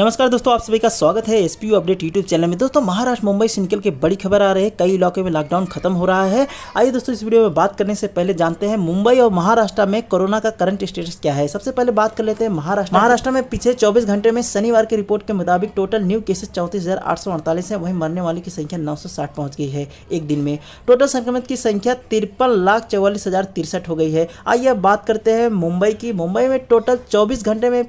नमस्कार दोस्तों आप सभी का स्वागत है एस अपडेट यूट्यूब चैनल में दोस्तों महाराष्ट्र मुंबई से निकल के बड़ी खबर आ रही है कई इलाकों में लॉकडाउन खत्म हो रहा है आइए दोस्तों इस वीडियो में बात करने से पहले जानते हैं मुंबई और महाराष्ट्र में कोरोना का करंट स्टेटस क्या है सबसे पहले बात कर लेते हैं महाराष्ट्र महाराष्ट्र में पिछले चौबीस घंटे में शनिवार की रिपोर्ट के मुताबिक टोटल न्यू केसेज चौंतीस हजार वहीं मरने वाले की संख्या नौ पहुंच गई है एक दिन में टोटल संक्रमित की संख्या तिरपन लाख चौवालीस हो गई है आइए बात करते हैं मुंबई की मुंबई में टोटल चौबीस घंटे में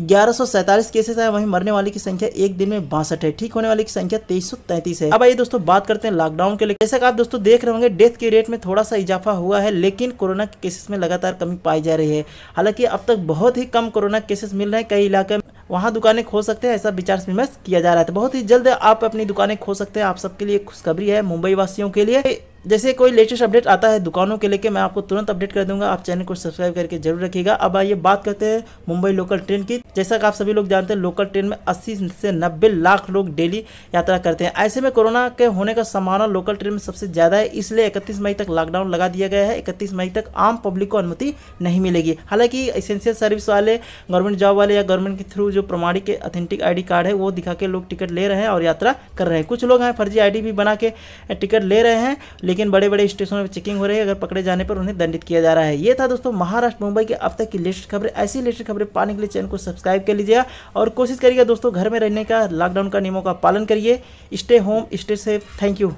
ग्यारह सौ सैंतालीस केसेस है वहीं मरने वाले की संख्या एक दिन में बासठ है ठीक होने वाले की संख्या तेईस सौ है अब आइए दोस्तों बात करते हैं लॉकडाउन के लिए जैसा आप दोस्तों देख रहे होंगे डेथ के रेट में थोड़ा सा इजाफा हुआ है लेकिन कोरोना केसेस में लगातार कमी पाई जा रही है हालांकि अब तक बहुत ही कम कोरोना केसेस मिल रहे हैं कई इलाके में वहाँ दुकानें खोल सकते हैं ऐसा विचार विमर्श किया जा रहा है तो बहुत ही जल्द आप अपनी दुकानें खोल सकते हैं आप सबके लिए खुशखबरी है मुंबई वासियों के लिए जैसे कोई लेटेस्ट अपडेट आता है दुकानों के लेके मैं आपको तुरंत अपडेट कर दूंगा आप चैनल को सब्सक्राइब करके जरूर रखिएगा अब आइए बात करते हैं मुंबई लोकल ट्रेन की जैसा कि आप सभी लोग जानते हैं लोकल ट्रेन में 80 से 90 लाख लोग डेली यात्रा करते हैं ऐसे में कोरोना के होने का संभावना लोकल ट्रेन में सबसे ज़्यादा है इसलिए इकतीस मई तक लॉकडाउन लगा दिया गया है इकतीस मई तक आम पब्लिक को अनुमति नहीं मिलेगी हालांकि इसेंशियल सर्विस वाले गवर्नमेंट जॉब वाले या गवर्नमेंट के थ्रू जो प्रमाणिक अथेंटिक आई कार्ड है वो दिखा के लोग टिकट ले रहे हैं और यात्रा कर रहे हैं कुछ लोग हैं फर्जी आई भी बना के टिकट ले रहे हैं लेकिन बड़े बड़े स्टेशनों पर चेकिंग हो रही है अगर पकड़े जाने पर उन्हें दंडित किया जा रहा है ये था दोस्तों महाराष्ट्र मुंबई के अब तक की लेटेस्ट खबरें ऐसी लेटेस्ट खबरें पाने के लिए चैनल को सब्सक्राइब कर लीजिएगा और कोशिश करिएगा दोस्तों घर में रहने का लॉकडाउन का नियमों का पालन करिए stay home stay safe thank you